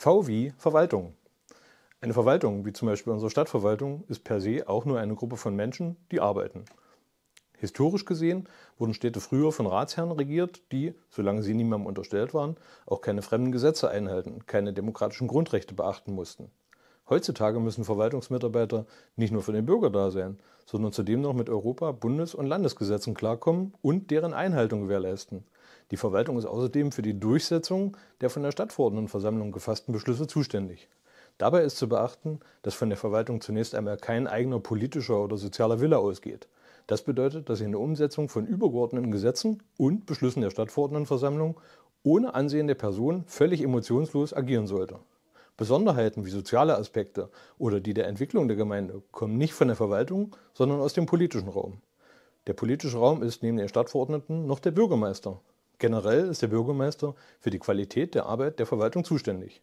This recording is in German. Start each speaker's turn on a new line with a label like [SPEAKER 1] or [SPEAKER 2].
[SPEAKER 1] VW Verwaltung. Eine Verwaltung, wie zum Beispiel unsere Stadtverwaltung, ist per se auch nur eine Gruppe von Menschen, die arbeiten. Historisch gesehen wurden Städte früher von Ratsherren regiert, die, solange sie niemandem unterstellt waren, auch keine fremden Gesetze einhalten, keine demokratischen Grundrechte beachten mussten. Heutzutage müssen Verwaltungsmitarbeiter nicht nur für den Bürger da sein, sondern zudem noch mit Europa-, Bundes- und Landesgesetzen klarkommen und deren Einhaltung gewährleisten. Die Verwaltung ist außerdem für die Durchsetzung der von der Stadtverordnetenversammlung gefassten Beschlüsse zuständig. Dabei ist zu beachten, dass von der Verwaltung zunächst einmal kein eigener politischer oder sozialer Wille ausgeht. Das bedeutet, dass sie in der Umsetzung von übergeordneten Gesetzen und Beschlüssen der Stadtverordnetenversammlung ohne Ansehen der Person völlig emotionslos agieren sollte. Besonderheiten wie soziale Aspekte oder die der Entwicklung der Gemeinde kommen nicht von der Verwaltung, sondern aus dem politischen Raum. Der politische Raum ist neben den Stadtverordneten noch der Bürgermeister. Generell ist der Bürgermeister für die Qualität der Arbeit der Verwaltung zuständig.